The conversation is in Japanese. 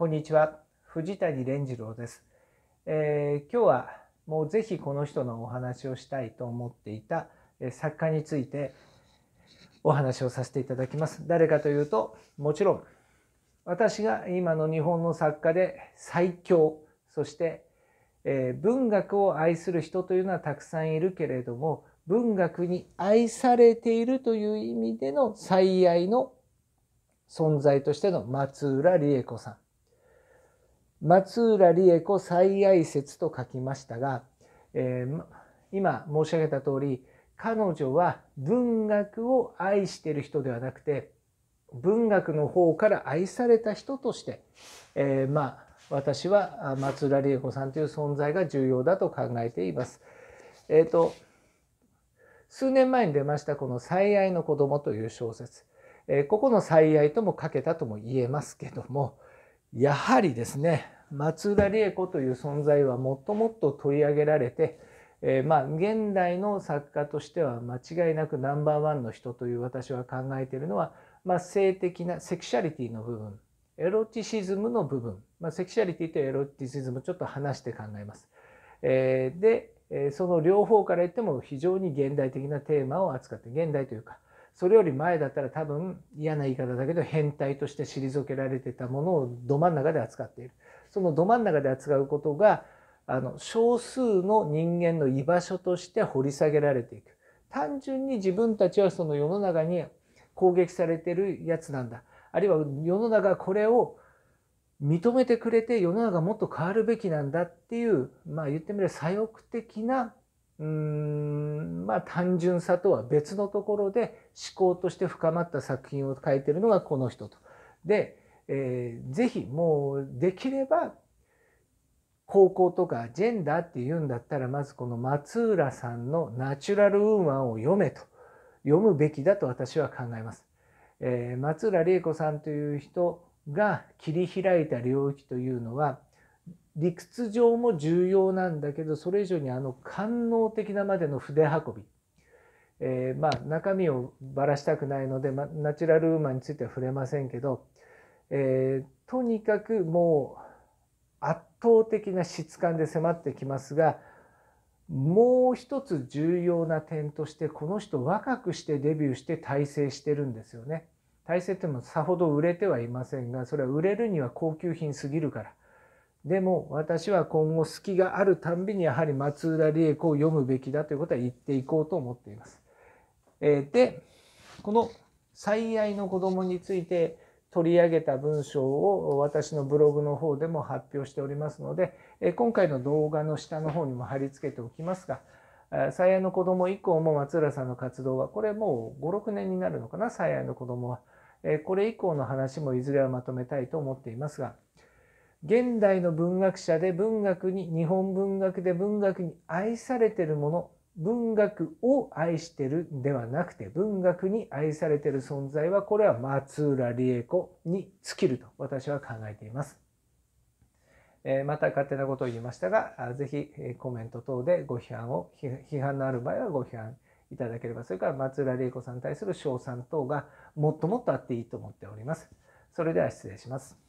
こんにちは藤谷蓮次郎です、えー、今日はもうぜひこの人のお話をしたいと思っていた作家についてお話をさせていただきます誰かというともちろん私が今の日本の作家で最強そして、えー、文学を愛する人というのはたくさんいるけれども文学に愛されているという意味での最愛の存在としての松浦理恵子さん松浦理恵子最愛説と書きましたが、えー、今申し上げた通り彼女は文学を愛している人ではなくて文学の方から愛された人として、えー、まあ私は松浦理恵子さんという存在が重要だと考えています。えっ、ー、と数年前に出ましたこの「最愛の子供という小説、えー、ここの「最愛」とも書けたとも言えますけども、やはりですね松田理恵子という存在はもっともっと取り上げられて、えー、まあ現代の作家としては間違いなくナンバーワンの人という私は考えているのは、まあ、性的なセクシャリティの部分エロティシズムの部分、まあ、セクシャリティとエロティシズムちょっと話して考えます。えー、でその両方から言っても非常に現代的なテーマを扱って現代というかそれより前だったら多分嫌な言い方だけど変態として退けられてたものをど真ん中で扱っているそのど真ん中で扱うことがあの少数の人間の居場所として掘り下げられていく単純に自分たちはその世の中に攻撃されてるやつなんだあるいは世の中これを認めてくれて世の中もっと変わるべきなんだっていうまあ言ってみれば左翼的なうーんまあ、単純さとは別のところで思考として深まった作品を書いてるのがこの人と。で、えー、ぜひもうできれば高校とかジェンダーって言うんだったらまずこの松浦さんの「ナチュラルウーマン」を読めと読むべきだと私は考えます。えー、松浦玲子さんという人が切り開いた領域というのは理屈上も重要なんだけどそれ以上にあの官能的なまでの筆運び、えー、まあ中身をばらしたくないので、ま、ナチュラルウーマンについては触れませんけど、えー、とにかくもう圧倒的な質感で迫ってきますがもう一つ重要な点としてこの人若くしてデビューして大成してるんですよね。大成ってもさほど売れてはいませんがそれは売れるには高級品すぎるからでも私は今後隙があるたんびにやはり松浦理恵子を読むべきだということは言っていこうと思っています。えー、でこの「最愛の子供について取り上げた文章を私のブログの方でも発表しておりますので、今回の動画の下の方にも貼り付けておきますが「最愛の子供以降も松浦さんの活動はこれもう56年になるのかな「最愛の子供は、これ以降の話もいずれはまとめたいと思っていますが。現代の文学者で文学に日本文学で文学に愛されてるもの文学を愛してるではなくて文学に愛されてる存在はこれは松浦理恵子に尽きると私は考えています。えー、また勝手なことを言いましたがぜひコメント等でご批判を批判のある場合はご批判いただければそれから松浦理子さんに対する称賛等がもっともっとあっていいと思っております。それでは失礼します。